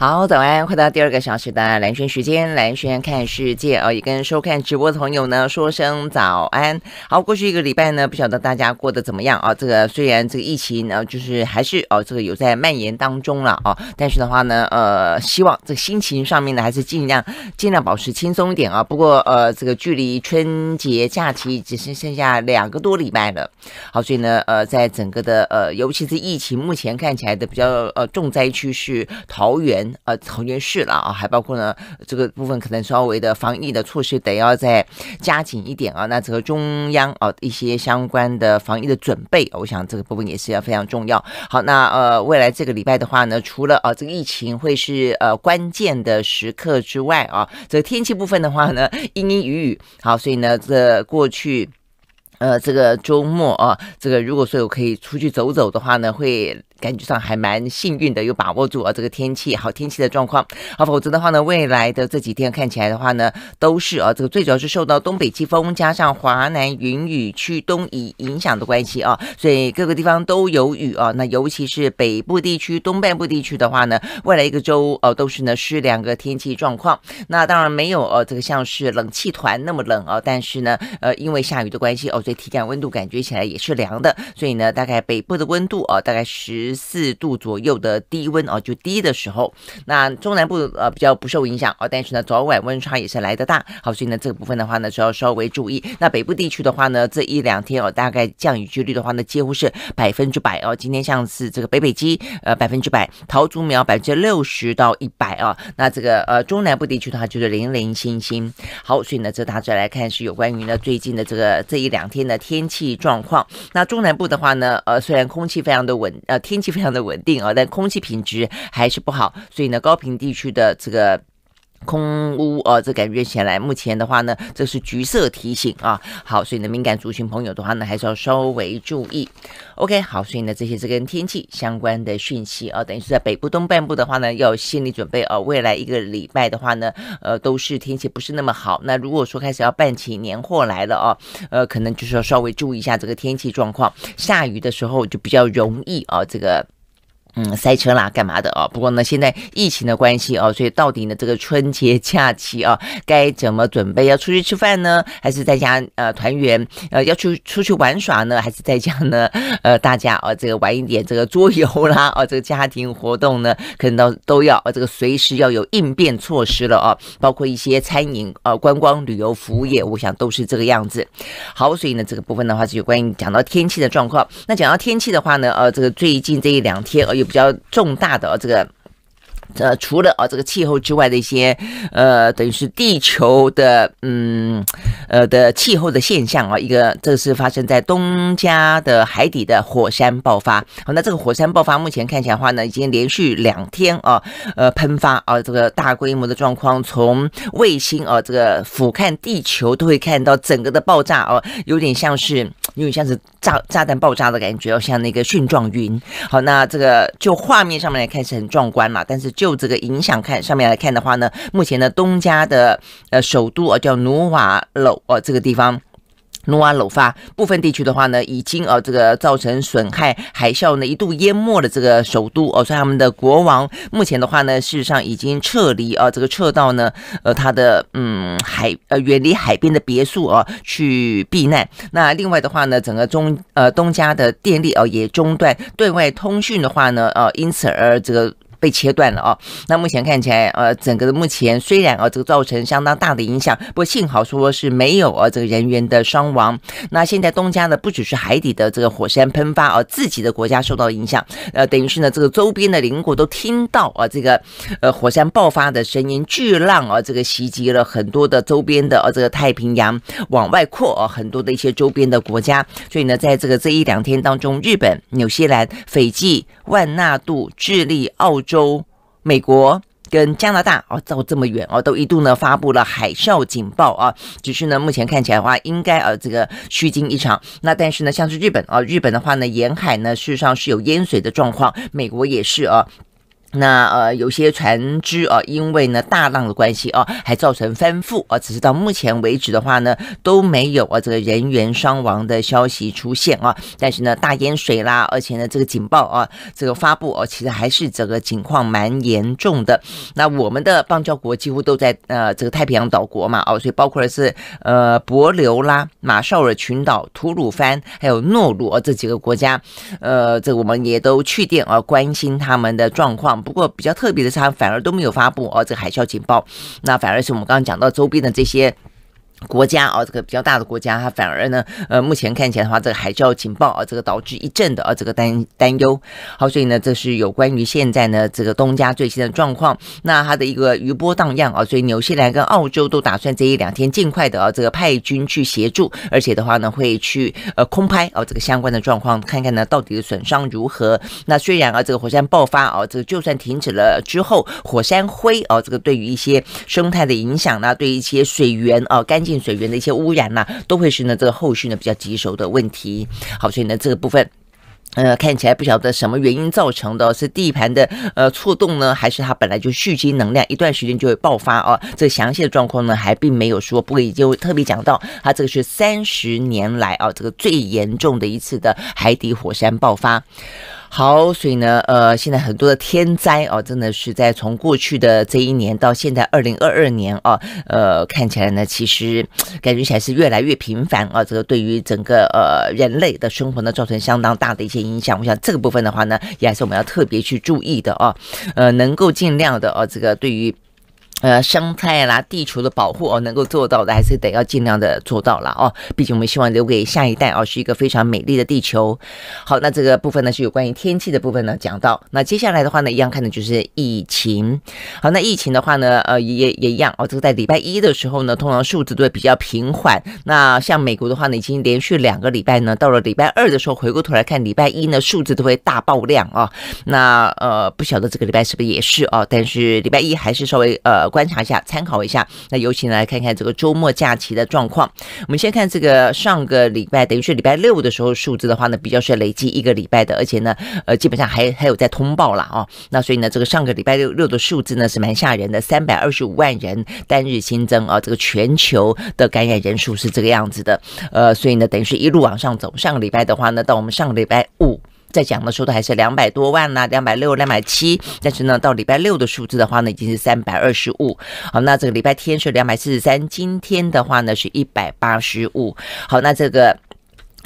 好，早安！快到第二个小时的蓝轩时间，蓝轩看世界哦，也跟收看直播的朋友呢说声早安。好，过去一个礼拜呢，不晓得大家过得怎么样啊？这个虽然这个疫情呢，就是还是哦，这个有在蔓延当中了啊，但是的话呢，呃，希望这个心情上面呢，还是尽量尽量保持轻松一点啊。不过呃，这个距离春节假期只剩剩下两个多礼拜了，好，所以呢，呃，在整个的呃，尤其是疫情目前看起来的比较呃重灾区是桃园。呃，草原市了啊，还包括呢，这个部分可能稍微的防疫的措施得要再加紧一点啊。那这个中央啊，一些相关的防疫的准备，我想这个部分也是要非常重要。好，那呃，未来这个礼拜的话呢，除了啊，这个疫情会是呃关键的时刻之外啊，这个天气部分的话呢，阴阴雨雨。好，所以呢，这过去呃这个周末啊，这个如果说我可以出去走走的话呢，会。感觉上还蛮幸运的，有把握住啊这个天气好天气的状况。好，否则的话呢，未来的这几天看起来的话呢，都是啊这个最主要是受到东北季风加上华南云雨区东移影响的关系啊，所以各个地方都有雨啊。那尤其是北部地区、东半部地区的话呢，未来一个周哦都是呢是两个天气状况。那当然没有啊、这个像是冷气团那么冷哦，但是呢，呃因为下雨的关系哦，所以体感温度感觉起来也是凉的。所以呢，大概北部的温度啊，大概十。十四度左右的低温哦，就低的时候，那中南部呃比较不受影响哦，但是呢早晚温差也是来得大，好，所以呢这个部分的话呢，需要稍微注意。那北部地区的话呢，这一两天哦，大概降雨几率的话呢，几乎是百分之百哦。今天像是这个北北基呃百分之百，桃竹苗百分之六十到一百啊，那这个呃中南部地区的话就是零零星星。好，所以呢这大致来看是有关于呢最近的这个这一两天的天气状况。那中南部的话呢，呃虽然空气非常的稳呃天。气非常的稳定啊，但空气品质还是不好，所以呢，高平地区的这个。空屋啊，这感觉起来，目前的话呢，这是橘色提醒啊。好，所以呢，敏感族群朋友的话呢，还是要稍微注意。OK，好，所以呢，这些是跟天气相关的讯息啊，等于是在北部东半部的话呢，要心理准备啊。未来一个礼拜的话呢，呃，都是天气不是那么好。那如果说开始要办起年货来了啊，呃，可能就是要稍微注意一下这个天气状况。下雨的时候就比较容易啊，这个。嗯，塞车啦，干嘛的啊？不过呢，现在疫情的关系啊，所以到底呢，这个春节假期啊，该怎么准备？要出去吃饭呢，还是在家呃团圆？呃，要去出去玩耍呢，还是在家呢？呃，大家啊，这个玩一点这个桌游啦，啊，这个家庭活动呢，可能都都要啊，这个随时要有应变措施了啊，包括一些餐饮啊、观光旅游服务业，我想都是这个样子。好，所以呢，这个部分的话是有关于讲到天气的状况。那讲到天气的话呢，呃，这个最近这一两天呃。有比较重大的这个。呃，除了啊这个气候之外的一些，呃，等于是地球的，嗯，呃的气候的现象啊，一个这是发生在东加的海底的火山爆发。好，那这个火山爆发目前看起来话呢，已经连续两天啊，呃喷发啊，这个大规模的状况，从卫星啊这个俯瞰地球都会看到整个的爆炸哦，有点像是，有点像是炸炸弹爆炸的感觉，哦，像那个蕈状云。好，那这个就画面上面来看是很壮观嘛，但是。就这个影响看，上面来看的话呢，目前呢，东家的呃首都啊，叫努瓦卢哦，这个地方努瓦鲁发部分地区的话呢，已经呃这个造成损害，海啸呢一度淹没了这个首都哦，所以他们的国王目前的话呢，事实上已经撤离啊，这个撤到呢呃他的嗯海呃远离海边的别墅啊去避难。那另外的话呢，整个中呃东家的电力哦也中断，对外通讯的话呢，呃因此而这个。被切断了哦。那目前看起来，呃，整个的目前虽然啊，这个造成相当大的影响，不过幸好说是没有啊，这个人员的伤亡。那现在东家呢，不只是海底的这个火山喷发而自己的国家受到影响，呃，等于是呢，这个周边的邻国都听到啊，这个呃火山爆发的声音，巨浪啊，这个袭击了很多的周边的啊，这个太平洋往外扩啊，很多的一些周边的国家，所以呢，在这个这一两天当中，日本、新西兰、斐济、万纳度、智利、澳。州、美国跟加拿大哦，走这么远哦，都一度呢发布了海啸警报啊。只是呢，目前看起来的话，应该啊，这个虚惊一场。那但是呢，像是日本啊，日本的话呢，沿海呢事实上是有淹水的状况，美国也是啊。那呃，有些船只啊，因为呢大浪的关系啊，还造成翻覆啊。只是到目前为止的话呢，都没有啊这个人员伤亡的消息出现啊。但是呢，大淹水啦，而且呢这个警报啊，这个发布哦，其实还是整个情况蛮严重的。那我们的邦交国几乎都在呃这个太平洋岛国嘛，哦，所以包括的是呃伯利琉啦、马绍尔群岛、吐鲁番还有诺罗这几个国家，呃，这我们也都去电啊关心他们的状况。不过比较特别的，是，它反而都没有发布哦，这个海啸警报，那反而是我们刚刚讲到周边的这些。国家啊，这个比较大的国家，它反而呢，呃，目前看起来的话，这个海啸警报啊，这个导致一阵的啊，这个担担忧。好，所以呢，这是有关于现在呢这个东家最新的状况，那它的一个余波荡漾啊，所以新西兰跟澳洲都打算这一两天尽快的啊，这个派军去协助，而且的话呢，会去呃空拍啊，这个相关的状况，看看呢到底的损伤如何。那虽然啊，这个火山爆发啊，这就算停止了之后，火山灰啊，这个对于一些生态的影响，呢，对于一些水源啊，干净。水源的一些污染呐，都会是呢这个后续呢比较棘手的问题。好，所以呢这个部分，呃，看起来不晓得什么原因造成的，是地盘的呃错动呢，还是它本来就蓄积能量，一段时间就会爆发啊？这个详细的状况呢还并没有说，不过已经特别讲到，它这个是三十年来啊这个最严重的一次的海底火山爆发。好，所以呢，呃，现在很多的天灾啊，真的是在从过去的这一年到现在二零二二年啊，呃，看起来呢，其实感觉起来是越来越频繁啊。这个对于整个呃人类的生活呢，造成相当大的一些影响。我想这个部分的话呢，也还是我们要特别去注意的啊，呃，能够尽量的哦，这个对于。呃，生态啦，地球的保护哦，能够做到的还是得要尽量的做到了哦。毕竟我们希望留给下一代哦，是一个非常美丽的地球。好，那这个部分呢是有关于天气的部分呢，讲到那接下来的话呢，一样看的就是疫情。好，那疫情的话呢，呃，也也一样哦。这个在礼拜一的时候呢，通常数字都会比较平缓。那像美国的话呢，已经连续两个礼拜呢，到了礼拜二的时候，回过头来看礼拜一呢，数字都会大爆量哦。那呃，不晓得这个礼拜是不是也是哦？但是礼拜一还是稍微呃。观察一下，参考一下。那有请来看看这个周末假期的状况。我们先看这个上个礼拜，等于是礼拜六的时候，数字的话呢，比较是累计一个礼拜的，而且呢，呃，基本上还还有在通报了啊。那所以呢，这个上个礼拜六六的数字呢是蛮吓人的，三百二十五万人单日新增啊。这个全球的感染人数是这个样子的，呃，所以呢，等于是一路往上走。上个礼拜的话呢，到我们上个礼拜五。在讲的时候，都还是两百多万呐，两百六、两百七，但是呢，到礼拜六的数字的话呢，已经是三百二十五。好，那这个礼拜天是两百四十三，今天的话呢是一百八十五。好，那这个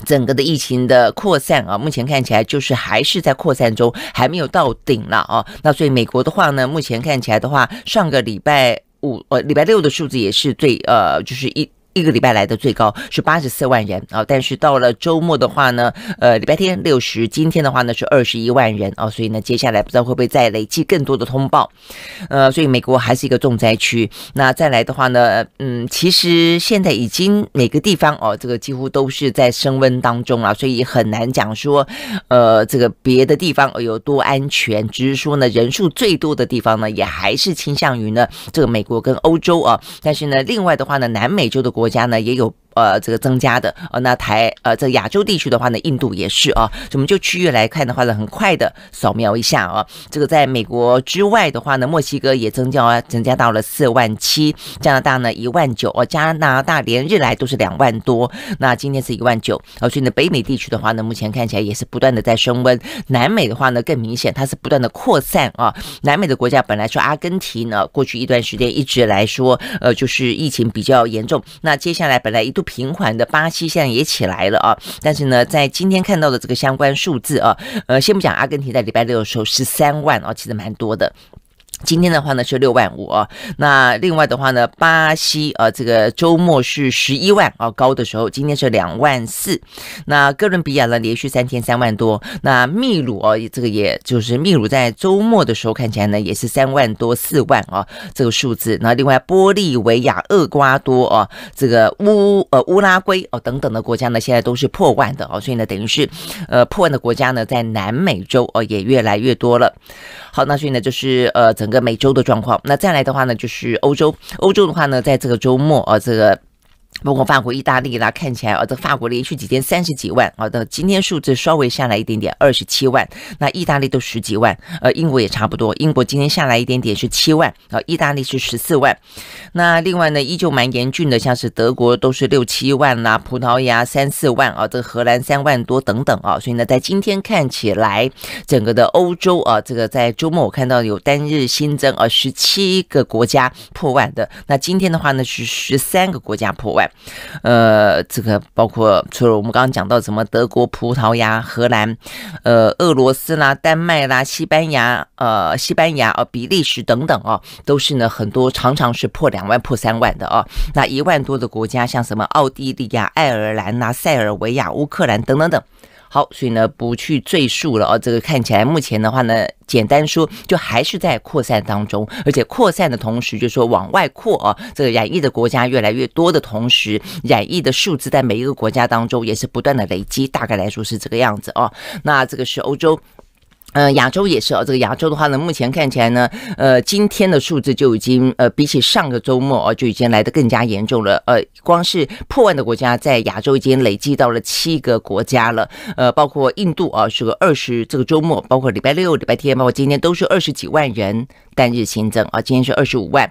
整个的疫情的扩散啊，目前看起来就是还是在扩散中，还没有到顶了啊。那所以美国的话呢，目前看起来的话，上个礼拜五、呃，礼拜六的数字也是最呃，就是一。一个礼拜来的最高是八十四万人啊，但是到了周末的话呢，呃，礼拜天六十，今天的话呢是二十一万人啊，所以呢，接下来不知道会不会再累积更多的通报，呃，所以美国还是一个重灾区。那再来的话呢，嗯，其实现在已经每个地方哦，这个几乎都是在升温当中了，所以很难讲说，呃，这个别的地方有多安全，只是说呢，人数最多的地方呢，也还是倾向于呢这个美国跟欧洲啊，但是呢，另外的话呢，南美洲的国。国家呢也有。呃，这个增加的，呃，那台呃，这亚洲地区的话呢，印度也是啊。我们就区域来看的话呢，很快的扫描一下啊。这个在美国之外的话呢，墨西哥也增加增加到了四万七，加拿大呢一万九。哦，加拿大连日来都是两万多，那今天是一万九。哦，所以呢，北美地区的话呢，目前看起来也是不断的在升温。南美的话呢，更明显，它是不断的扩散啊。南美的国家本来说阿根廷呢，过去一段时间一直来说，呃，就是疫情比较严重。那接下来本来一度。平缓的巴西现在也起来了啊，但是呢，在今天看到的这个相关数字啊，呃，先不讲阿根廷，在礼拜六的时候十三万啊，其实蛮多的。今天的话呢是六万五啊，那另外的话呢，巴西呃这个周末是十一万啊高的时候，今天是两万四，那哥伦比亚呢连续三天三万多，那秘鲁哦这个也就是秘鲁在周末的时候看起来呢也是三万多四万哦这个数字，那另外玻利维亚、厄瓜多啊这个乌呃乌拉圭哦等等的国家呢现在都是破万的哦，所以呢等于是呃破万的国家呢在南美洲哦也越来越多了，好，那所以呢就是呃整个。个美洲的状况，那再来的话呢，就是欧洲，欧洲的话呢，在这个周末啊，这个。包括法国、意大利啦，看起来啊，这法国连续几天三十几万啊，的，今天数字稍微下来一点点，二十七万。那意大利都十几万，呃，英国也差不多。英国今天下来一点点是七万啊，意大利是十四万。那另外呢，依旧蛮严峻的，像是德国都是六七万啦，葡萄牙三四万啊，这个荷兰三万多等等啊。所以呢，在今天看起来，整个的欧洲啊，这个在周末我看到有单日新增呃十七个国家破万的。那今天的话呢，是十三个国家破万。呃，这个包括除了我们刚刚讲到什么德国、葡萄牙、荷兰，呃，俄罗斯啦、丹麦啦、西班牙，呃，西班牙呃比利时等等啊，都是呢很多常常是破两万、破三万的啊。那一万多的国家，像什么奥地利啊、爱尔兰啊、塞尔维亚、乌克兰等等等。好，所以呢，不去赘述了啊。这个看起来目前的话呢，简单说就还是在扩散当中，而且扩散的同时，就说往外扩啊。这个染疫的国家越来越多的同时，染疫的数字在每一个国家当中也是不断的累积，大概来说是这个样子啊。那这个是欧洲。嗯，亚洲也是哦。这个亚洲的话呢，目前看起来呢，呃，今天的数字就已经呃，比起上个周末啊，就已经来的更加严重了。呃，光是破万的国家，在亚洲已经累计到了七个国家了。呃，包括印度啊，是个二十这个周末，包括礼拜六、礼拜天，包括今天，都是二十几万人。单日新增啊，今天是二十五万，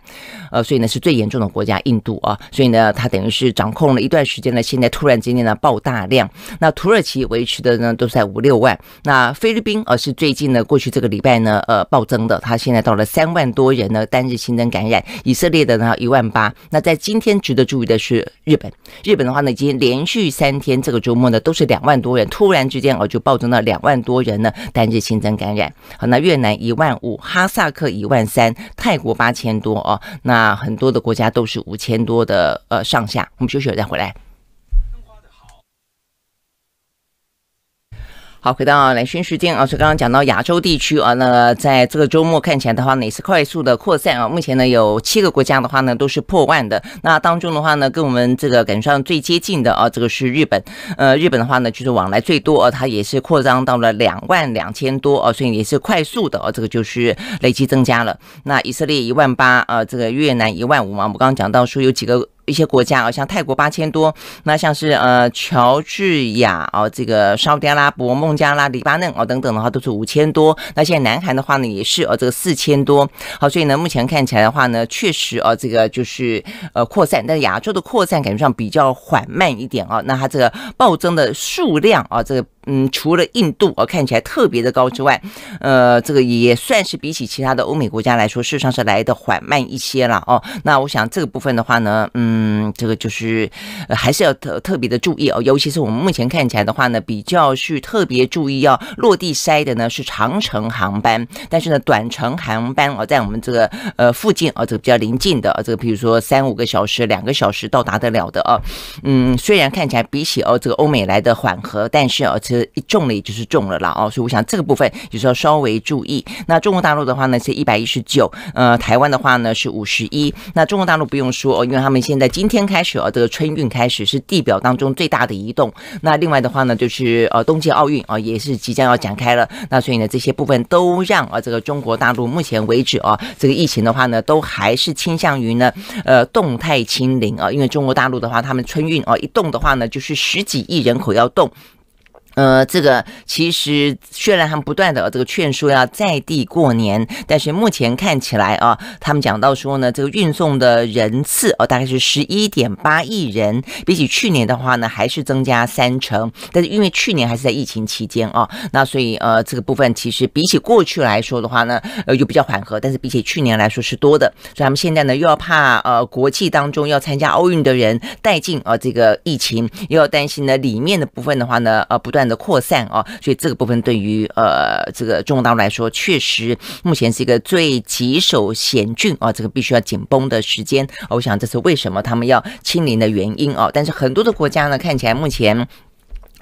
呃，所以呢是最严重的国家印度啊，所以呢它等于是掌控了一段时间呢，现在突然之间呢爆大量。那土耳其维持的呢都是在五六万，那菲律宾而是最近呢过去这个礼拜呢，呃，暴增的，它现在到了三万多人呢单日新增感染。以色列的呢一万八，那在今天值得注意的是日本，日本的话呢已经连续三天，这个周末呢都是两万多人，突然之间哦就暴增到两万多人呢单日新增感染。好，那越南一万五，哈萨克一万。万三，泰国八千多哦，那很多的国家都是五千多的呃上下。我们休息了再回来。好，回到蓝讯时间啊，所以刚刚讲到亚洲地区啊，那在这个周末看起来的话，呢，也是快速的扩散啊。目前呢，有七个国家的话呢，都是破万的。那当中的话呢，跟我们这个觉上最接近的啊，这个是日本。呃，日本的话呢，就是往来最多啊，它也是扩张到了两万两千多啊，所以也是快速的啊，这个就是累计增加了。那以色列一万八啊，这个越南一万五嘛，我们刚刚讲到说有几个。一些国家啊，像泰国八千多，那像是呃乔治亚啊，这个沙特阿拉伯、孟加拉、黎巴嫩啊等等的话都是五千多。那现在南韩的话呢，也是呃这个四千多。好，所以呢，目前看起来的话呢，确实啊这个就是呃扩散，但亚洲的扩散感觉上比较缓慢一点啊。那它这个暴增的数量啊，这个。嗯，除了印度啊看起来特别的高之外，呃，这个也算是比起其他的欧美国家来说，事实上是来的缓慢一些了哦。那我想这个部分的话呢，嗯，这个就是还是要特特别的注意哦，尤其是我们目前看起来的话呢，比较是特别注意要落地筛的呢是长程航班，但是呢短程航班哦，在我们这个呃附近哦，这个比较临近的这个比如说三五个小时、两个小时到达得了的啊，嗯，虽然看起来比起哦这个欧美来的缓和，但是哦。一中了也就是中了啦哦，所以我想这个部分就是要稍微注意。那中国大陆的话呢是一百一十九，呃，台湾的话呢是五十一。那中国大陆不用说哦，因为他们现在今天开始哦，这个春运开始是地表当中最大的移动。那另外的话呢，就是呃，冬季奥运啊也是即将要展开了。那所以呢，这些部分都让啊，这个中国大陆目前为止哦，这个疫情的话呢，都还是倾向于呢呃动态清零啊，因为中国大陆的话，他们春运啊一动的话呢，就是十几亿人口要动。呃，这个其实虽然他们不断的这个劝说要在地过年，但是目前看起来啊，他们讲到说呢，这个运送的人次啊，大概是十一点八亿人，比起去年的话呢，还是增加三成。但是因为去年还是在疫情期间啊，那所以呃，这个部分其实比起过去来说的话呢，呃，就比较缓和，但是比起去年来说是多的。所以他们现在呢，又要怕呃国际当中要参加奥运的人带进啊这个疫情，又要担心呢里面的部分的话呢，呃，不断。的扩散啊，所以这个部分对于呃这个中国大陆来说，确实目前是一个最棘手险峻啊，这个必须要紧绷的时间。我想这是为什么他们要清零的原因啊。但是很多的国家呢，看起来目前。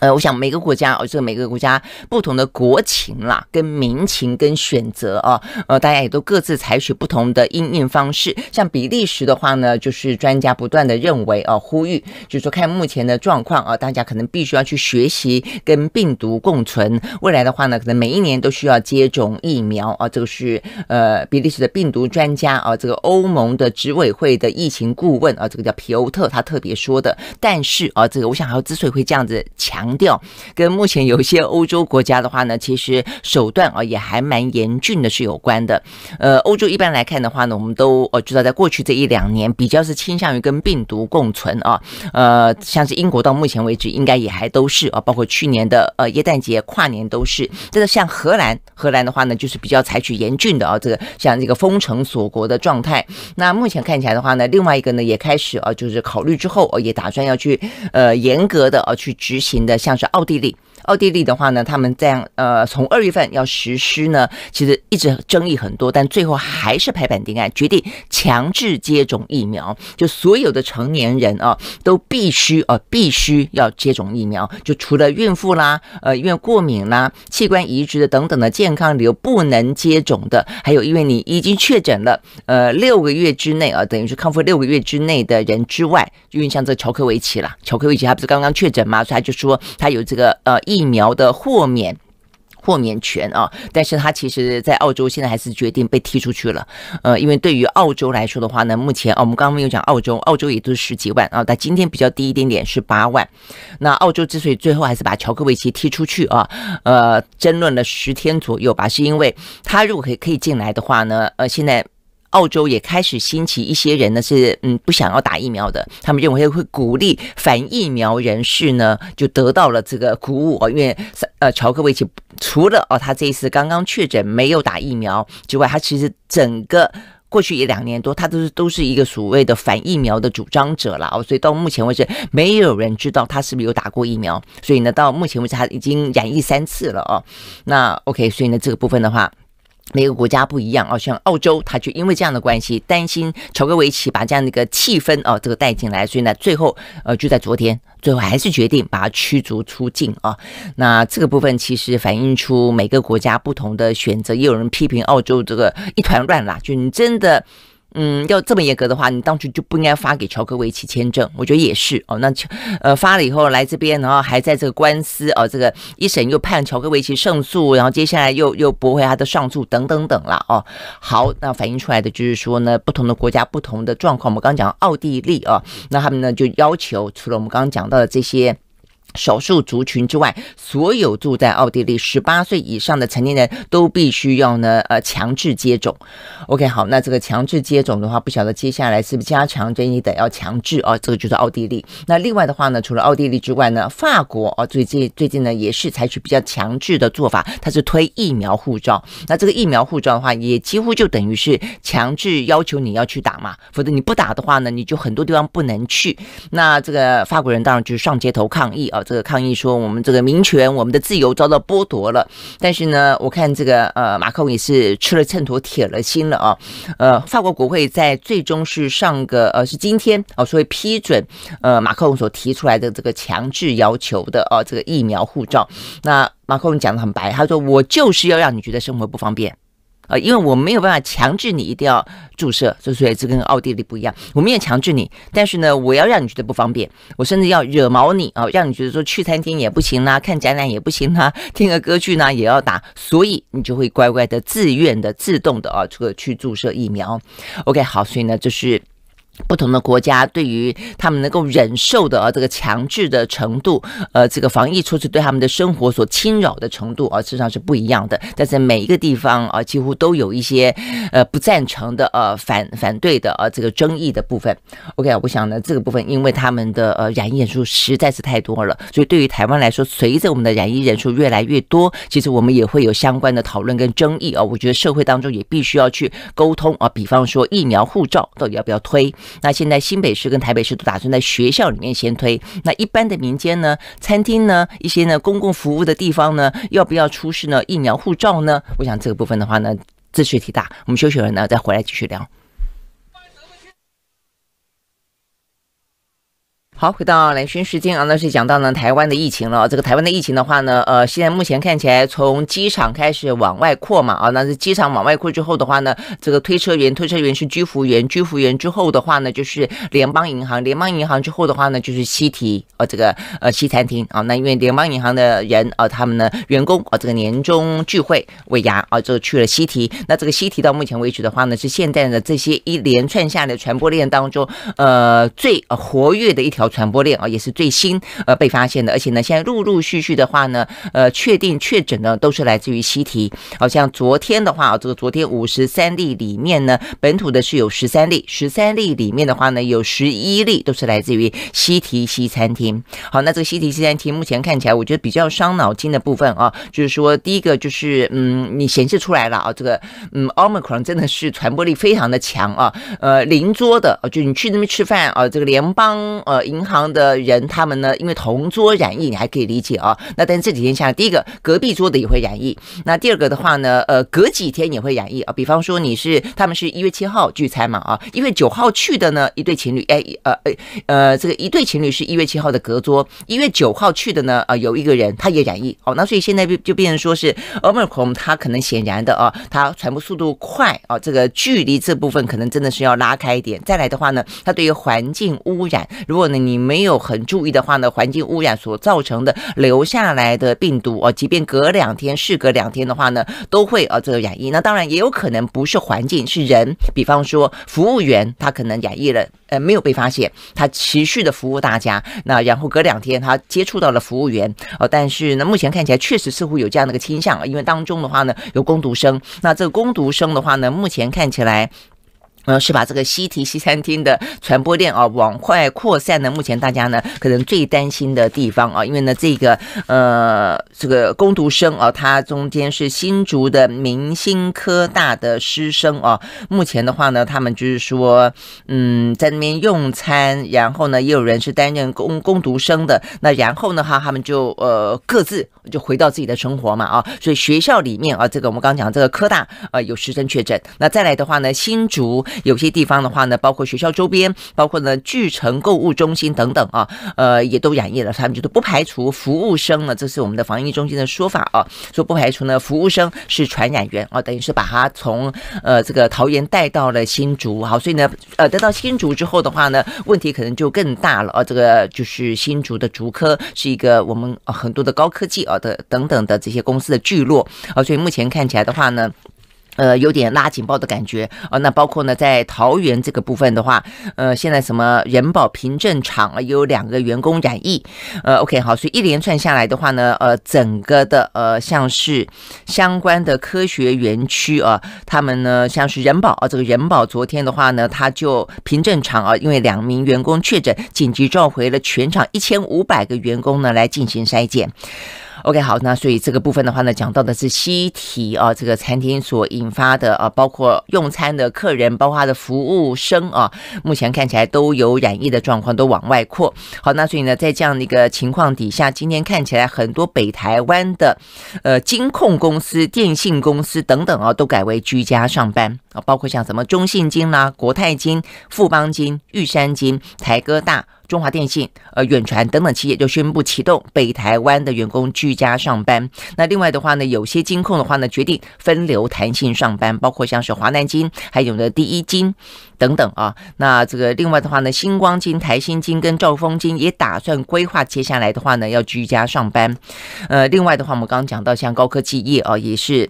呃，我想每个国家，哦，这个每个国家不同的国情啦，跟民情跟选择啊，呃，大家也都各自采取不同的应对方式。像比利时的话呢，就是专家不断的认为啊，呼吁，就是说看目前的状况啊，大家可能必须要去学习跟病毒共存。未来的话呢，可能每一年都需要接种疫苗啊，这个是呃，比利时的病毒专家啊，这个欧盟的执委会的疫情顾问啊，这个叫皮欧特，他特别说的。但是啊，这个我想，还有之所以会这样子强。强调，跟目前有些欧洲国家的话呢，其实手段啊也还蛮严峻的，是有关的。呃，欧洲一般来看的话呢，我们都呃知道，在过去这一两年比较是倾向于跟病毒共存啊。呃，像是英国到目前为止应该也还都是啊，包括去年的呃耶诞节跨年都是。这个像荷兰，荷兰的话呢，就是比较采取严峻的啊，这个像这个封城锁国的状态。那目前看起来的话呢，另外一个呢也开始啊，就是考虑之后也打算要去呃严格的啊去执行的。像是奥地利。奥地利的话呢，他们这样呃，从二月份要实施呢，其实一直争议很多，但最后还是拍板定案，决定强制接种疫苗，就所有的成年人啊，都必须啊，必须要接种疫苗，就除了孕妇啦，呃，因为过敏啦、器官移植的等等的健康理由不能接种的，还有因为你已经确诊了，呃，六个月之内啊，等于是康复六个月之内的人之外，因为像这乔克维奇啦，乔克维奇他不是刚刚确诊嘛，所以他就说他有这个呃疫。疫苗的豁免豁免权啊，但是他其实，在澳洲现在还是决定被踢出去了。呃，因为对于澳洲来说的话呢，目前啊，我们刚刚没有讲澳洲，澳洲也都是十几万啊，但今天比较低一点点是八万。那澳洲之所以最后还是把乔克维奇踢出去啊，呃，争论了十天左右吧，是因为他如果可以可以进来的话呢，呃，现在。澳洲也开始兴起一些人呢，是嗯不想要打疫苗的，他们认为会鼓励反疫苗人士呢，就得到了这个鼓舞。因为呃，乔克维奇除了哦他这一次刚刚确诊没有打疫苗之外，他其实整个过去一两年多，他都是都是一个所谓的反疫苗的主张者了哦，所以到目前为止，没有人知道他是不是有打过疫苗。所以呢，到目前为止他已经染疫三次了哦。那 OK，所以呢这个部分的话。每个国家不一样啊，像澳洲，他就因为这样的关系，担心乔戈维奇把这样的一个气氛啊，这个带进来，所以呢，最后呃，就在昨天，最后还是决定把他驱逐出境啊。那这个部分其实反映出每个国家不同的选择，也有人批评澳洲这个一团乱啦，就你真的。嗯，要这么严格的话，你当初就不应该发给乔戈维奇签证，我觉得也是哦。那乔，呃，发了以后来这边，然后还在这个官司哦，这个一审又判乔戈维奇胜诉，然后接下来又又驳回他的上诉等等等了哦。好，那反映出来的就是说呢，不同的国家不同的状况。我们刚刚讲奥地利哦，那他们呢就要求除了我们刚刚讲到的这些。少数族群之外，所有住在奥地利十八岁以上的成年人都必须要呢，呃，强制接种。OK，好，那这个强制接种的话，不晓得接下来是不是加强这一得要强制啊？这个就是奥地利。那另外的话呢，除了奥地利之外呢，法国啊最近最近呢也是采取比较强制的做法，它是推疫苗护照。那这个疫苗护照的话，也几乎就等于是强制要求你要去打嘛，否则你不打的话呢，你就很多地方不能去。那这个法国人当然就是上街头抗议啊。这个抗议说，我们这个民权、我们的自由遭到剥夺了。但是呢，我看这个呃，马克龙也是吃了秤砣铁了心了啊。呃，法国国会在最终是上个呃是今天哦，所以批准呃马克龙所提出来的这个强制要求的哦这个疫苗护照。那马克龙讲的很白，他说我就是要让你觉得生活不方便。呃，因为我没有办法强制你一定要注射，所以这跟奥地利不一样。我没有强制你，但是呢，我要让你觉得不方便，我甚至要惹毛你啊，让你觉得说去餐厅也不行啦，看展览也不行啦，听个歌剧呢也要打，所以你就会乖乖的、自愿的、自动的啊，这个去注射疫苗。OK，好，所以呢，就是。不同的国家对于他们能够忍受的啊这个强制的程度，呃，这个防疫措施对他们的生活所侵扰的程度啊，实际上是不一样的。但是每一个地方啊，几乎都有一些呃不赞成的呃反反对的啊这个争议的部分。OK，我想呢，这个部分因为他们的呃染疫人数实在是太多了，所以对于台湾来说，随着我们的染疫人数越来越多，其实我们也会有相关的讨论跟争议啊。我觉得社会当中也必须要去沟通啊，比方说疫苗护照到底要不要推。那现在新北市跟台北市都打算在学校里面先推。那一般的民间呢，餐厅呢，一些呢公共服务的地方呢，要不要出示呢疫苗护照呢？我想这个部分的话呢，这议题大，我们休息了呢再回来继续聊。好，回到雷军时间啊，那是讲到呢台湾的疫情了。这个台湾的疫情的话呢，呃，现在目前看起来从机场开始往外扩嘛啊，那是机场往外扩之后的话呢，这个推车员，推车员是居服员，居服员之后的话呢，就是联邦银行，联邦银行之后的话呢，就是西提啊，这个呃西餐厅啊，那因为联邦银行的人啊，他们呢员工啊，这个年终聚会未牙啊，就去了西提。那这个西提到目前为止的话呢，是现在的这些一连串下的传播链当中，呃，最活跃的一条。传播链啊，也是最新呃被发现的，而且呢，现在陆陆续续的话呢，呃，确定确诊呢，都是来自于西提。好，像昨天的话，哦，这个昨天五十三例里面呢，本土的是有十三例，十三例里面的话呢，有十一例都是来自于西提西餐厅。好，那这个西提西餐厅目前看起来，我觉得比较伤脑筋的部分啊，就是说，第一个就是，嗯，你显示出来了啊，这个，嗯，奥 r o n 真的是传播力非常的强啊，呃，邻桌的，就你去那边吃饭啊，这个联邦，呃，应银行的人，他们呢，因为同桌染疫，你还可以理解啊。那但这几天下来，第一个隔壁桌的也会染疫，那第二个的话呢，呃，隔几天也会染疫啊。比方说你是他们是一月七号聚餐嘛啊，一月九号去的呢，一对情侣，哎，呃呃呃，这个一对情侣是一月七号的隔桌，一月九号去的呢，啊，有一个人他也染疫哦。那所以现在就就变成说是欧美 n 他可能显然的啊，他传播速度快啊，这个距离这部分可能真的是要拉开一点。再来的话呢，他对于环境污染，如果呢你。你没有很注意的话呢，环境污染所造成的留下来的病毒啊，即便隔两天、事隔两天的话呢，都会啊这个染疫。那当然也有可能不是环境，是人。比方说服务员，他可能染疫了，呃，没有被发现，他持续的服务大家。那然后隔两天，他接触到了服务员，哦，但是呢，目前看起来确实似乎有这样的一个倾向，因为当中的话呢，有攻读生。那这个攻读生的话呢，目前看起来。呃，是把这个西提西餐厅的传播链啊往外扩散呢？目前大家呢可能最担心的地方啊，因为呢这个呃这个攻读生啊，他中间是新竹的明星科大的师生啊。目前的话呢，他们就是说嗯在那边用餐，然后呢也有人是担任攻攻读生的。那然后的话，他们就呃各自就回到自己的生活嘛啊。所以学校里面啊，这个我们刚刚讲这个科大啊有师生确诊。那再来的话呢，新竹。有些地方的话呢，包括学校周边，包括呢聚成购物中心等等啊，呃，也都染疫了。他们就都不排除服务生呢，这是我们的防疫中心的说法啊，说不排除呢服务生是传染源啊，等于是把他从呃这个桃园带到了新竹。好，所以呢，呃，得到新竹之后的话呢，问题可能就更大了啊。这个就是新竹的竹科是一个我们很多的高科技啊的等等的这些公司的聚落啊，所以目前看起来的话呢。呃，有点拉警报的感觉啊。那包括呢，在桃园这个部分的话，呃，现在什么人保凭证厂啊，有两个员工染疫。呃，OK，好，所以一连串下来的话呢，呃，整个的呃，像是相关的科学园区啊，他们呢，像是人保啊，这个人保昨天的话呢，他就凭证厂啊，因为两名员工确诊，紧急召回了全场一千五百个员工呢，来进行筛检。OK，好，那所以这个部分的话呢，讲到的是西提啊，这个餐厅所引发的啊，包括用餐的客人，包括他的服务生啊，目前看起来都有染疫的状况，都往外扩。好，那所以呢，在这样的一个情况底下，今天看起来很多北台湾的呃金控公司、电信公司等等啊，都改为居家上班。啊，包括像什么中信金啦、国泰金、富邦金、玉山金、台哥大、中华电信、呃远传等等企业，就宣布启动北台湾的员工居家上班。那另外的话呢，有些金控的话呢，决定分流弹性上班，包括像是华南金，还有呢第一金等等啊。那这个另外的话呢，星光金、台新金跟兆丰金也打算规划接下来的话呢，要居家上班。呃，另外的话，我们刚刚讲到像高科技业啊，也是。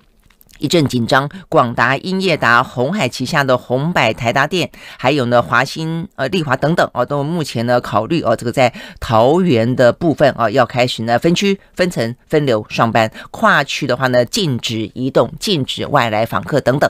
一阵紧张，广达、英业达、红海旗下的红百台达店，还有呢华新、呃丽华等等哦，都目前呢考虑哦，这个在桃园的部分啊，要开始呢分区分层分流上班，跨区的话呢禁止移动、禁止外来访客等等。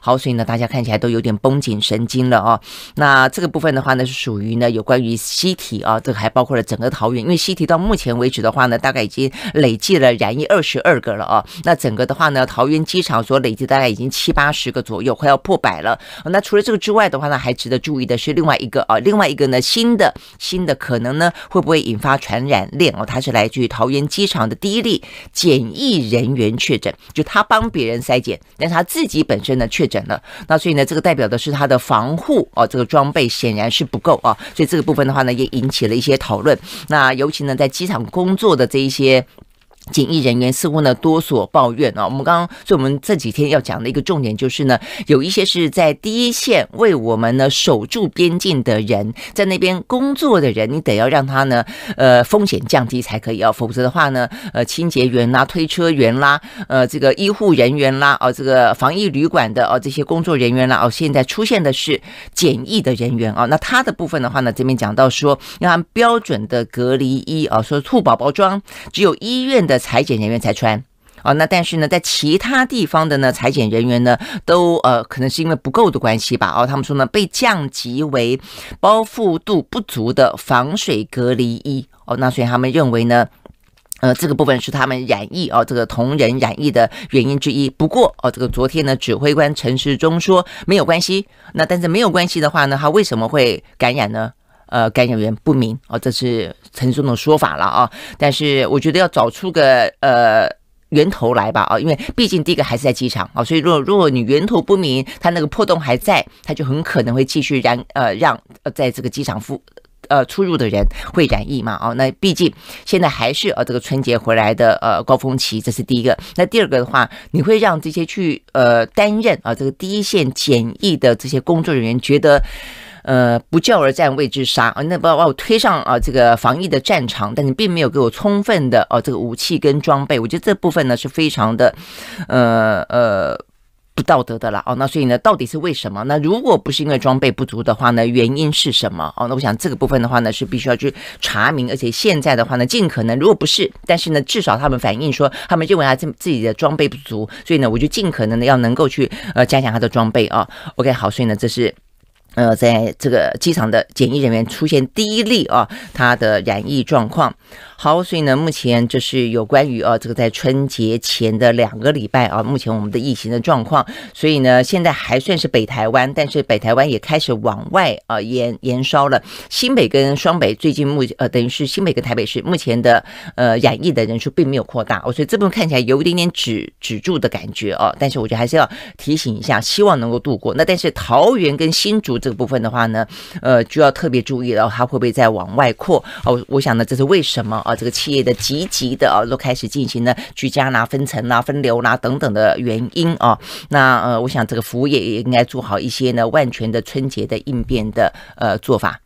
好，所以呢大家看起来都有点绷紧神经了啊。那这个部分的话呢，是属于呢有关于西体啊，这个还包括了整个桃园，因为西体到目前为止的话呢，大概已经累计了染疫二十二个了啊。那整个的话呢，桃园机场。场所累计大概已经七八十个左右，快要破百了。那除了这个之外的话呢，还值得注意的是另外一个啊，另外一个呢新的新的可能呢会不会引发传染链哦？它是来自于桃园机场的第一例检疫人员确诊，就他帮别人筛检，但他自己本身呢确诊了。那所以呢，这个代表的是他的防护哦，这个装备显然是不够啊。所以这个部分的话呢，也引起了一些讨论。那尤其呢，在机场工作的这一些。检疫人员似乎呢多所抱怨啊！我们刚刚，所以我们这几天要讲的一个重点就是呢，有一些是在第一线为我们呢守住边境的人，在那边工作的人，你得要让他呢，呃，风险降低才可以啊，否则的话呢，呃，清洁员啦、推车员啦、呃，这个医护人员啦、哦，这个防疫旅馆的哦这些工作人员啦哦，现在出现的是检疫的人员啊，那他的部分的话呢，这边讲到说，要按标准的隔离衣啊，说兔宝宝装，只有医院的。的裁剪人员才穿哦，那但是呢，在其他地方的呢裁剪人员呢，都呃可能是因为不够的关系吧，哦，他们说呢被降级为包覆度不足的防水隔离衣哦，那所以他们认为呢，呃这个部分是他们染疫哦，这个同人染疫的原因之一。不过哦，这个昨天呢指挥官陈时中说没有关系，那但是没有关系的话呢，他为什么会感染呢？呃，感染源不明哦，这是陈松的说法了啊。但是我觉得要找出个呃源头来吧啊，因为毕竟第一个还是在机场啊，所以如果如果你源头不明，它那个破洞还在，它就很可能会继续染呃让在这个机场附呃出入的人会染疫嘛啊。那毕竟现在还是呃这个春节回来的呃高峰期，这是第一个。那第二个的话，你会让这些去呃担任啊这个第一线检疫的这些工作人员觉得？呃，不教而战谓之杀啊！那把把我推上啊这个防疫的战场，但是并没有给我充分的哦这个武器跟装备，我觉得这部分呢是非常的，呃呃不道德的了哦，那所以呢，到底是为什么？那如果不是因为装备不足的话呢，原因是什么？哦，那我想这个部分的话呢是必须要去查明，而且现在的话呢，尽可能如果不是，但是呢，至少他们反映说他们认为他自自己的装备不足，所以呢，我就尽可能的要能够去呃加强他的装备啊。OK，好，所以呢，这是。呃，在这个机场的检疫人员出现第一例啊，他的染疫状况。好，所以呢，目前就是有关于啊，这个在春节前的两个礼拜啊，目前我们的疫情的状况。所以呢，现在还算是北台湾，但是北台湾也开始往外啊延延烧了。新北跟双北最近目呃，等于是新北跟台北市目前的呃染疫的人数并没有扩大，所以这部分看起来有一点点止止住的感觉啊。但是我觉得还是要提醒一下，希望能够度过。那但是桃园跟新竹。这个部分的话呢，呃，就要特别注意了，它会不会再往外扩？哦，我想呢，这是为什么啊？这个企业的积极的啊，都开始进行了居家拿分层拿分流啦等等的原因啊。那呃，我想这个服务业也应该做好一些呢万全的春节的应变的呃做法。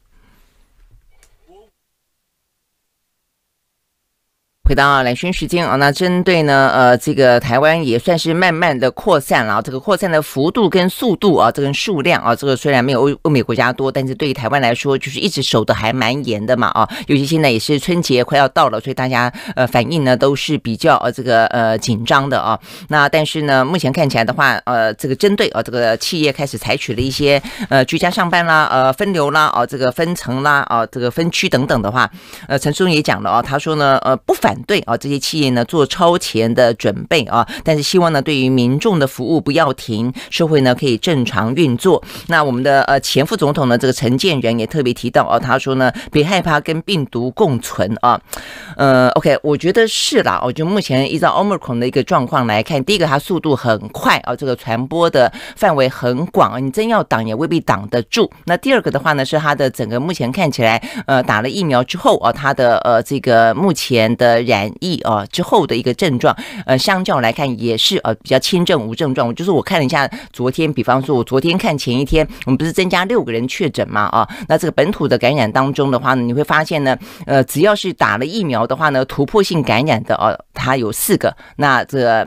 回到蓝讯时间啊，那针对呢，呃，这个台湾也算是慢慢的扩散了啊，这个扩散的幅度跟速度啊，这个数量啊，这个虽然没有欧欧美国家多，但是对于台湾来说，就是一直守的还蛮严的嘛啊，尤其现在也是春节快要到了，所以大家呃反应呢都是比较呃这个呃紧张的啊。那但是呢，目前看起来的话，呃，这个针对啊这个企业开始采取了一些呃居家上班啦，呃分流啦，啊这个分层啦，啊这个分区等等的话，呃，陈松也讲了啊，他说呢，呃不反。对啊，这些企业呢做超前的准备啊，但是希望呢对于民众的服务不要停，社会呢可以正常运作。那我们的呃前副总统呢这个陈建仁也特别提到啊，他说呢别害怕跟病毒共存啊。呃 o k 我觉得是啦。哦，就目前依照 Omicron 的一个状况来看，第一个它速度很快啊，这个传播的范围很广啊，你真要挡也未必挡得住。那第二个的话呢是它的整个目前看起来呃打了疫苗之后啊，它的呃这个目前的。染疫啊之后的一个症状，呃，相较来看也是呃比较轻症无症状。就是我看了一下昨天，比方说，我昨天看前一天，我们不是增加六个人确诊嘛？啊，那这个本土的感染当中的话呢，你会发现呢，呃，只要是打了疫苗的话呢，突破性感染的哦，它有四个，那这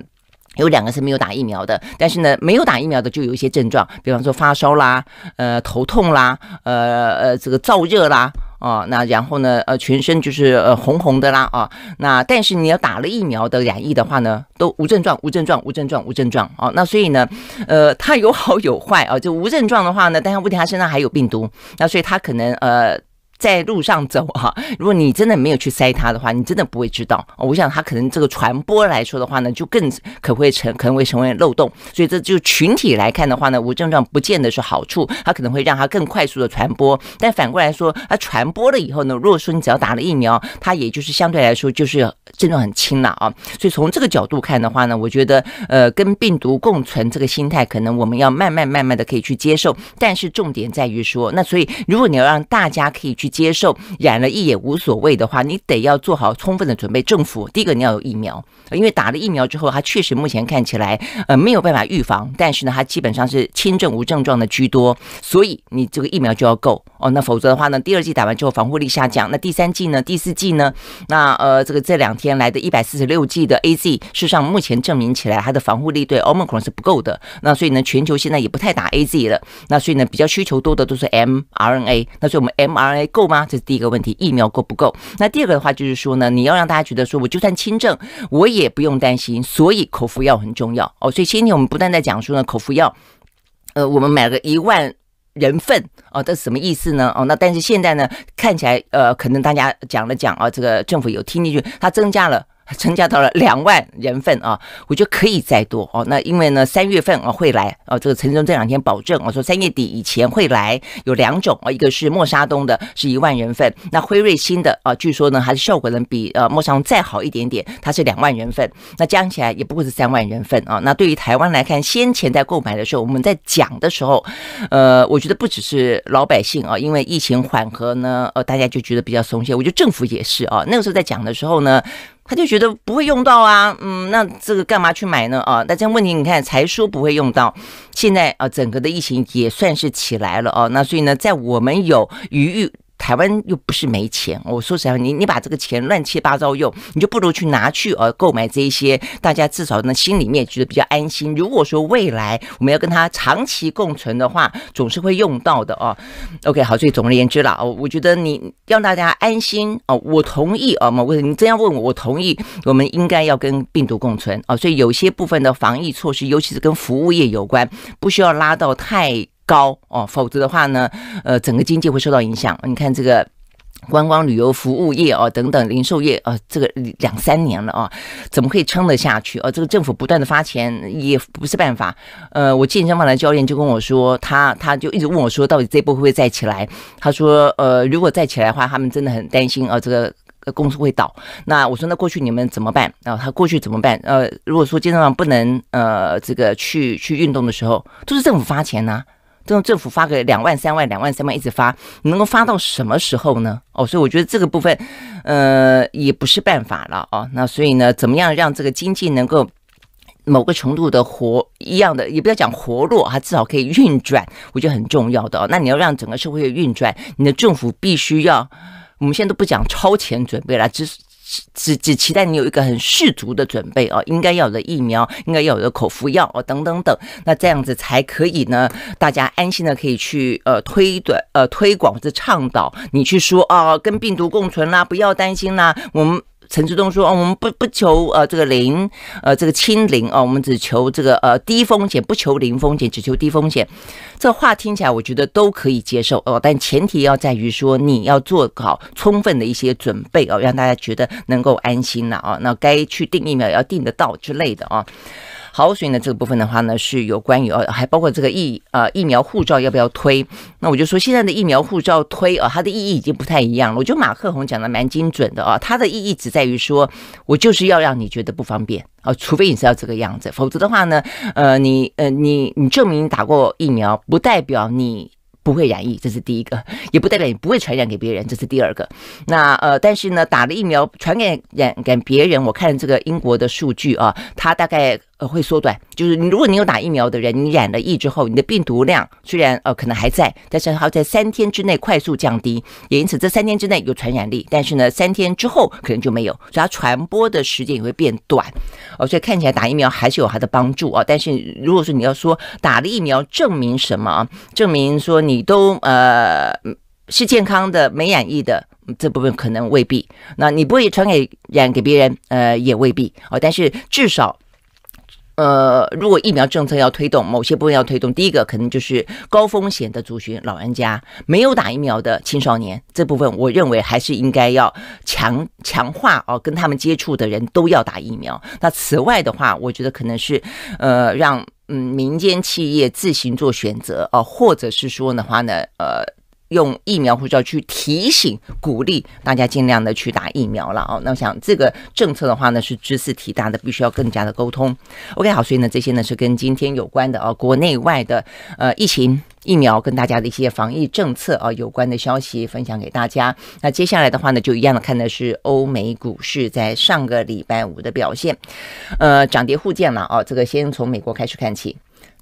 有两个是没有打疫苗的，但是呢，没有打疫苗的就有一些症状，比方说发烧啦，呃，头痛啦，呃呃，这个燥热啦。啊，那然后呢？呃，全身就是呃红红的啦啊。那但是你要打了疫苗的染疫的话呢，都无症状，无症状，无症状，无症状哦。那所以呢，呃，它有好有坏啊。就无症状的话呢，但是问题他身上还有病毒，那所以他可能呃。在路上走啊！如果你真的没有去塞它的话，你真的不会知道。我想它可能这个传播来说的话呢，就更可会成可能会成为漏洞。所以这就群体来看的话呢，无症状不见得是好处，它可能会让它更快速的传播。但反过来说，它传播了以后呢，如果说你只要打了疫苗，它也就是相对来说就是症状很轻了啊。所以从这个角度看的话呢，我觉得呃，跟病毒共存这个心态，可能我们要慢慢慢慢的可以去接受。但是重点在于说，那所以如果你要让大家可以去。接受染了疫也无所谓的话，你得要做好充分的准备。政府第一个你要有疫苗，因为打了疫苗之后，它确实目前看起来呃没有办法预防，但是呢，它基本上是轻症无症状的居多，所以你这个疫苗就要够哦。那否则的话呢，第二季打完之后防护力下降，那第三季呢、第四季呢，那呃这个这两天来的一百四十六剂的 A Z，事实上目前证明起来它的防护力对 Omicron 是不够的。那所以呢，全球现在也不太打 A Z 了。那所以呢，比较需求多的都是 m R N A。那所以我们 m R N A。够吗？这是第一个问题，疫苗够不够？那第二个的话就是说呢，你要让大家觉得说，我就算轻症，我也不用担心，所以口服药很重要哦。所以今天我们不断在讲说呢，口服药，呃，我们买了一万人份哦，这是什么意思呢？哦，那但是现在呢，看起来呃，可能大家讲了讲啊，这个政府有听进去，它增加了。增加到了两万人份啊，我觉得可以再多哦。那因为呢，三月份啊会来哦。这个陈忠这两天保证，我说三月底以前会来。有两种啊，一个是莫沙东的是一万人份，那辉瑞新的啊，据说呢还是效果呢比呃莫沙东再好一点点，它是两万人份。那加起来也不过是三万人份啊。那对于台湾来看，先前在购买的时候，我们在讲的时候，呃，我觉得不只是老百姓啊，因为疫情缓和呢，呃，大家就觉得比较松懈。我觉得政府也是啊，那个时候在讲的时候呢。他就觉得不会用到啊，嗯，那这个干嘛去买呢？啊，那这样问题你看，才说不会用到，现在啊，整个的疫情也算是起来了啊，那所以呢，在我们有余裕。台湾又不是没钱，我说实话，你你把这个钱乱七八糟用，你就不如去拿去呃购买这一些，大家至少呢心里面觉得比较安心。如果说未来我们要跟他长期共存的话，总是会用到的哦。OK，好，所以总而言之啦，哦，我觉得你让大家安心哦，我同意哦，某个你这样问我，我同意，我们应该要跟病毒共存哦。所以有些部分的防疫措施，尤其是跟服务业有关，不需要拉到太。高哦，否则的话呢，呃，整个经济会受到影响。你看这个，观光旅游服务业哦，等等，零售业啊，这个两三年了啊，怎么可以撑得下去哦，这个政府不断的发钱也不是办法。呃，我健身房的教练就跟我说，他他就一直问我说，到底这波会不会再起来？他说，呃，如果再起来的话，他们真的很担心啊，这个公司会倒。那我说，那过去你们怎么办啊？他过去怎么办？呃，如果说健身房不能呃这个去去运动的时候，都是政府发钱呢？这种政府发个两万三万两万三万一直发，能够发到什么时候呢？哦，所以我觉得这个部分，呃，也不是办法了哦。那所以呢，怎么样让这个经济能够某个程度的活一样的，也不要讲活络，它至少可以运转，我觉得很重要的哦。那你要让整个社会运转，你的政府必须要，我们现在都不讲超前准备了，只是。只只期待你有一个很十足的准备啊，应该要有的疫苗，应该要有的口服药哦，等等等，那这样子才可以呢，大家安心的可以去呃推断呃推广或者倡导，你去说啊，跟病毒共存啦，不要担心啦，我们。陈志东说：“哦，我们不不求呃这个零，呃这个清零啊，我们只求这个呃低风险，不求零风险，只求低风险。这话听起来我觉得都可以接受哦，但前提要在于说你要做好充分的一些准备哦，让大家觉得能够安心了啊，那该去定疫苗要定得到之类的啊。”好，所以呢？这个部分的话呢，是有关于哦，还包括这个疫呃疫苗护照要不要推？那我就说现在的疫苗护照推啊，它的意义已经不太一样了。我觉得马克宏讲的蛮精准的啊，它的意义只在于说，我就是要让你觉得不方便啊，除非你是要这个样子，否则的话呢，呃，你呃你你证明打过疫苗，不代表你不会染疫，这是第一个，也不代表你不会传染给别人，这是第二个。那呃，但是呢，打了疫苗传给染给别人，我看这个英国的数据啊，它大概。呃，会缩短。就是如果你有打疫苗的人，你染了疫之后，你的病毒量虽然呃可能还在，但是它在三天之内快速降低，也因此这三天之内有传染力，但是呢，三天之后可能就没有，所以它传播的时间也会变短。哦，所以看起来打疫苗还是有它的帮助啊。但是如果说你要说打了疫苗证明什么，证明说你都呃是健康的、没染疫的，这部分可能未必。那你不会传给染给别人，呃，也未必哦。但是至少。呃，如果疫苗政策要推动，某些部分要推动，第一个可能就是高风险的族群，老人家没有打疫苗的青少年这部分，我认为还是应该要强强化哦，跟他们接触的人都要打疫苗。那此外的话，我觉得可能是呃，让嗯民间企业自行做选择哦，或者是说的话呢，呃。用疫苗护照去提醒、鼓励大家尽量的去打疫苗了哦。那我想这个政策的话呢，是知识提大的，必须要更加的沟通。OK，好，所以呢，这些呢是跟今天有关的啊，国内外的呃疫情、疫苗跟大家的一些防疫政策啊有关的消息分享给大家。那接下来的话呢，就一样的看的是欧美股市在上个礼拜五的表现，呃，涨跌互见了哦。这个先从美国开始看起。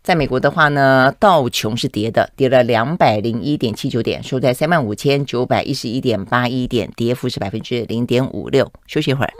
在美国的话呢，道琼是跌的，跌了两百零一点七九点，收在三万五千九百一十一点八一点，跌幅是百分之零点五六。休息一会儿。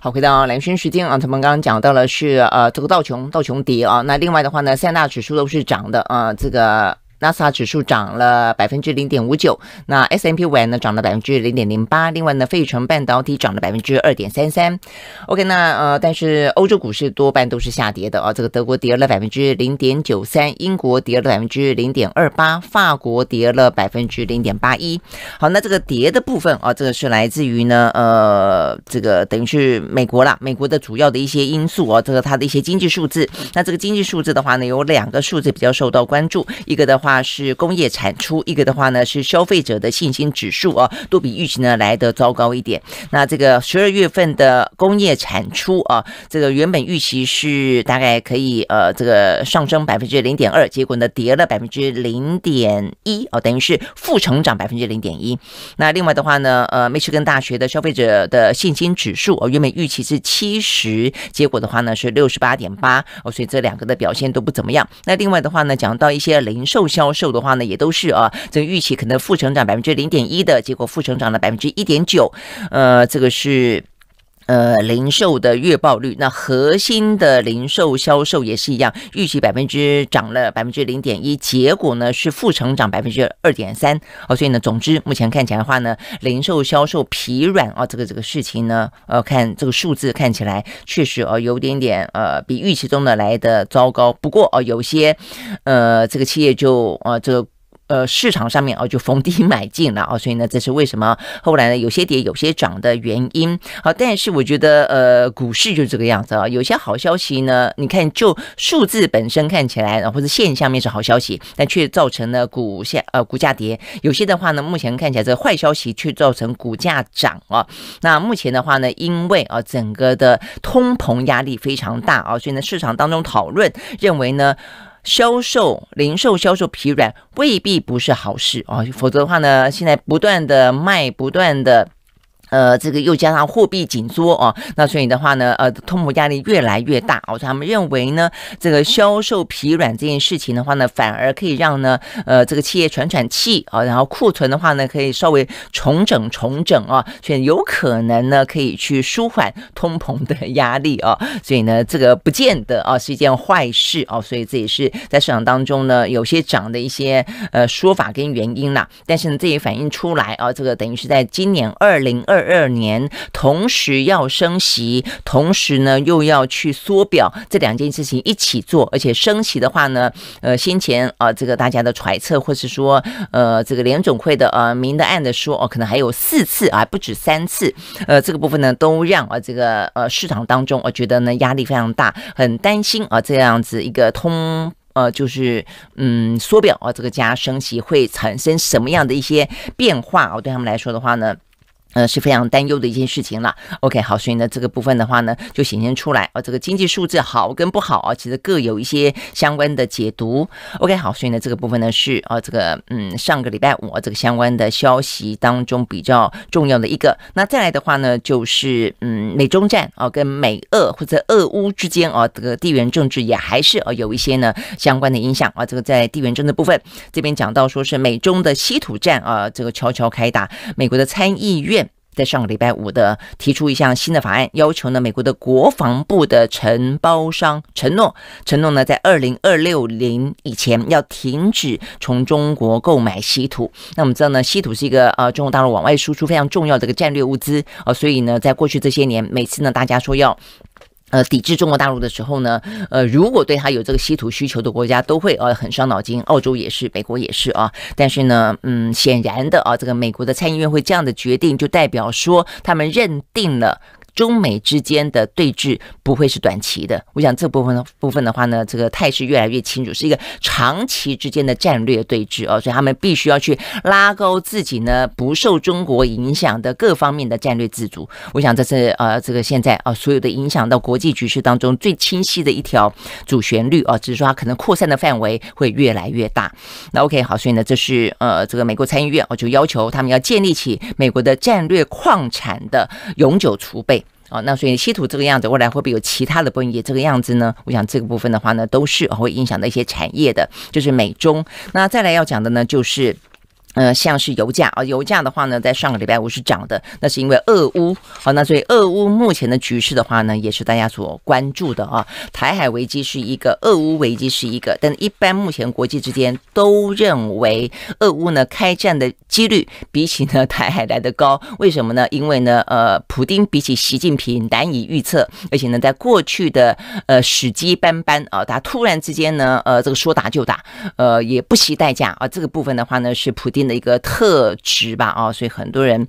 好，回到蓝轩时间啊，咱们刚刚讲到了是呃，这个道琼道琼跌啊，那另外的话呢，三大指数都是涨的啊，这个。，NASA 指数涨了百分之零点五九，那 S M P 五呢涨了百分之零点零八。另外呢，费城半导体涨了百分之二点三三。OK，那呃，但是欧洲股市多半都是下跌的啊。这个德国跌了百分之零点九三，英国跌了百分之零点二八，法国跌了百分之零点八一。好，那这个跌的部分啊，这个是来自于呢，呃，这个等于是美国啦，美国的主要的一些因素啊，这个它的一些经济数字。那这个经济数字的话呢，有两个数字比较受到关注，一个的话。话是工业产出，一个的话呢是消费者的信心指数啊，都比预期呢来得糟糕一点。那这个十二月份的工业产出啊，这个原本预期是大概可以呃这个上升百分之零点二，结果呢跌了百分之零点一哦，等于是负成长百分之零点一。那另外的话呢，呃，密歇根大学的消费者的信心指数哦，原本预期是七十，结果的话呢是六十八点八哦，所以这两个的表现都不怎么样。那另外的话呢，讲到一些零售销售的话呢，也都是啊，这个预期可能负成长百分之零点一的结果，负成长了百分之一点九，呃，这个是。呃，零售的月报率，那核心的零售销售也是一样，预期百分之涨了百分之零点一，结果呢是负成长百分之二点三。哦，所以呢，总之目前看起来的话呢，零售销售疲软啊，这个这个事情呢，呃，看这个数字看起来确实哦有点点呃比预期中的来的糟糕。不过哦，有些呃这个企业就呃这个。呃，市场上面啊，就逢低买进了啊，所以呢，这是为什么后来呢有些跌，有些涨的原因。好，但是我觉得呃，股市就是这个样子啊。有些好消息呢，你看就数字本身看起来，或者现象面是好消息，但却造成了股下呃股价跌；有些的话呢，目前看起来个坏消息，却造成股价涨啊。那目前的话呢，因为啊，整个的通膨压力非常大啊，所以呢，市场当中讨论认为呢。销售、零售销售疲软，未必不是好事啊。否则的话呢，现在不断的卖，不断的。呃，这个又加上货币紧缩啊，那所以的话呢，呃，通膨压力越来越大哦。所以他们认为呢，这个销售疲软这件事情的话呢，反而可以让呢，呃，这个企业喘喘气啊，然后库存的话呢，可以稍微重整重整啊，所以有可能呢，可以去舒缓通膨的压力啊，所以呢，这个不见得啊，是一件坏事啊，所以这也是在市场当中呢，有些涨的一些呃说法跟原因啦，但是呢，这也反映出来啊，这个等于是在今年二零二。二二年，同时要升息，同时呢又要去缩表，这两件事情一起做，而且升息的话呢，呃，先前啊，这个大家的揣测，或是说，呃，这个联总会的呃明的暗的说，哦，可能还有四次啊，不止三次，呃，这个部分呢，都让啊，这个呃市场当中，我觉得呢，压力非常大，很担心啊，这样子一个通呃，就是嗯，缩表啊，这个加升息会产生什么样的一些变化啊？对他们来说的话呢？呃，是非常担忧的一件事情了。OK，好，所以呢，这个部分的话呢，就显现出来啊，这个经济数字好跟不好啊，其实各有一些相关的解读。OK，好，所以呢，这个部分呢是啊，这个嗯，上个礼拜五这个相关的消息当中比较重要的一个。那再来的话呢，就是嗯，美中战啊，跟美俄或者俄乌之间啊，这个地缘政治也还是啊有一些呢相关的影响啊。这个在地缘政治部分这边讲到，说是美中的稀土战啊，这个悄悄开打，美国的参议院。在上个礼拜五的提出一项新的法案，要求呢美国的国防部的承包商承诺，承诺呢在二零二六年以前要停止从中国购买稀土。那我们知道呢，稀土是一个呃中国大陆往外输出非常重要的一个战略物资啊，所以呢，在过去这些年，每次呢大家说要。呃，抵制中国大陆的时候呢，呃，如果对他有这个稀土需求的国家都会呃很伤脑筋，澳洲也是，美国也是啊。但是呢，嗯，显然的啊，这个美国的参议院会这样的决定，就代表说他们认定了。中美之间的对峙不会是短期的，我想这部分部分的话呢，这个态势越来越清楚，是一个长期之间的战略对峙哦，所以他们必须要去拉高自己呢，不受中国影响的各方面的战略自主。我想这是呃，这个现在啊，所有的影响到国际局势当中最清晰的一条主旋律啊，只是说它可能扩散的范围会越来越大。那 OK 好，所以呢，这是呃，这个美国参议院我就要求他们要建立起美国的战略矿产的永久储备。哦，那所以稀土这个样子，未来会不会有其他的波音也这个样子呢？我想这个部分的话呢，都是会影响到一些产业的，就是美中。那再来要讲的呢，就是。呃，像是油价啊，油价的话呢，在上个礼拜五是涨的，那是因为俄乌啊，那所以俄乌目前的局势的话呢，也是大家所关注的啊。台海危机是一个，俄乌危机是一个，但一般目前国际之间都认为俄乌呢开战的几率比起呢台海来的高，为什么呢？因为呢，呃，普丁比起习近平难以预测，而且呢，在过去的呃时机般般啊，他突然之间呢，呃，这个说打就打，呃，也不惜代价啊。这个部分的话呢，是普丁。的一个特质吧，啊，所以很多人。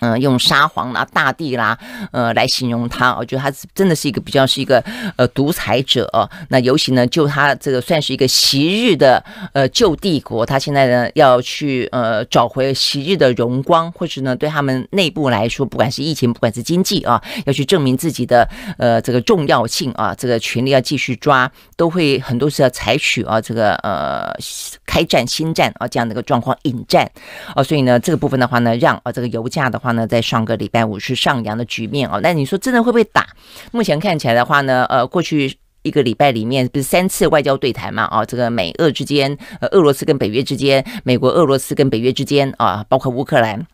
嗯，用沙皇啦、大帝啦，呃，来形容他，我觉得他是真的是一个比较是一个呃独裁者。那尤其呢，就他这个算是一个昔日的呃旧帝国，他现在呢要去呃找回昔日的荣光，或是呢对他们内部来说，不管是疫情，不管是经济啊，要去证明自己的呃这个重要性啊，这个权力要继续抓，都会很多是要采取啊这个呃开战新战啊这样的一个状况引战啊，所以呢这个部分的话呢，让啊这个油价的话。话呢，在上个礼拜五是上扬的局面哦。那你说真的会不会打？目前看起来的话呢，呃，过去一个礼拜里面不是三次外交对谈嘛啊，这个美俄之间、俄罗斯跟北约之间、美国、俄罗斯跟北约之间啊，包括乌克兰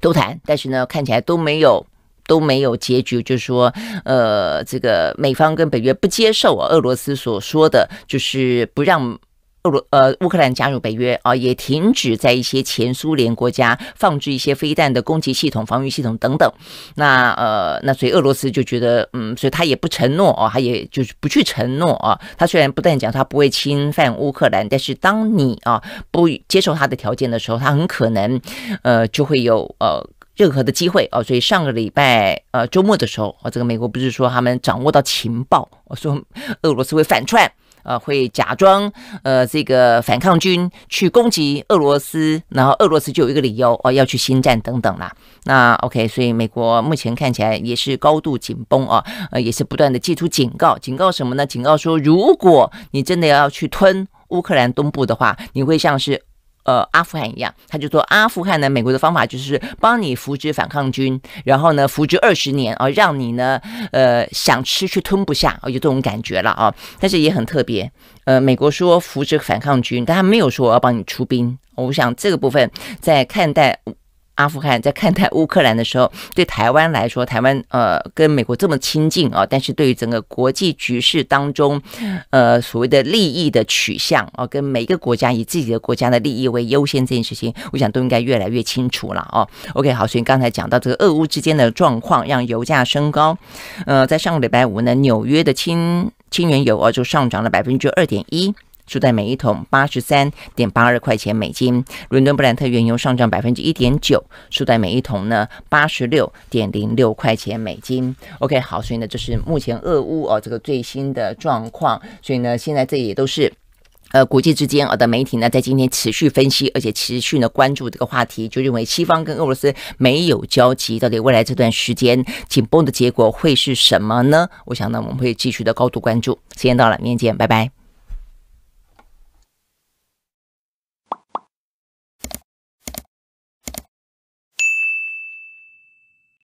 都谈，但是呢，看起来都没有都没有结局，就是说，呃，这个美方跟北约不接受俄罗斯所说的就是不让。俄呃，乌克兰加入北约啊，也停止在一些前苏联国家放置一些飞弹的攻击系统、防御系统等等。那呃，那所以俄罗斯就觉得，嗯，所以他也不承诺啊，他也就是不去承诺啊。他虽然不断讲他不会侵犯乌克兰，但是当你啊不接受他的条件的时候，他很可能呃就会有呃任何的机会哦，所以上个礼拜呃周末的时候啊，这个美国不是说他们掌握到情报，我、说俄罗斯会反串。呃，会假装呃这个反抗军去攻击俄罗斯，然后俄罗斯就有一个理由哦要去新战等等啦。那 OK，所以美国目前看起来也是高度紧绷啊，呃也是不断的寄出警告，警告什么呢？警告说，如果你真的要去吞乌克兰东部的话，你会像是。呃，阿富汗一样，他就说阿富汗呢，美国的方法就是帮你扶植反抗军，然后呢，扶植二十年啊，让你呢，呃，想吃却吞不下，有这种感觉了啊。但是也很特别，呃，美国说扶植反抗军，但他没有说我要帮你出兵。我想这个部分在看待。阿富汗在看待乌克兰的时候，对台湾来说，台湾呃跟美国这么亲近啊，但是对于整个国际局势当中，呃所谓的利益的取向啊，跟每个国家以自己的国家的利益为优先这件事情，我想都应该越来越清楚了哦。OK，好，所以刚才讲到这个俄乌之间的状况，让油价升高，呃，在上个礼拜五呢，纽约的清清原油啊就上涨了百分之二点一。数在每一桶八十三点八二块钱美金，伦敦布兰特原油上涨百分之一点九，数在每一桶呢八十六点零六块钱美金。OK，好，所以呢，这是目前俄乌哦这个最新的状况。所以呢，现在这也都是呃国际之间的媒体呢，在今天持续分析，而且持续呢关注这个话题，就认为西方跟俄罗斯没有交集。到底未来这段时间紧绷的结果会是什么呢？我想呢，我们会继续的高度关注。时间到了，明天见，拜拜。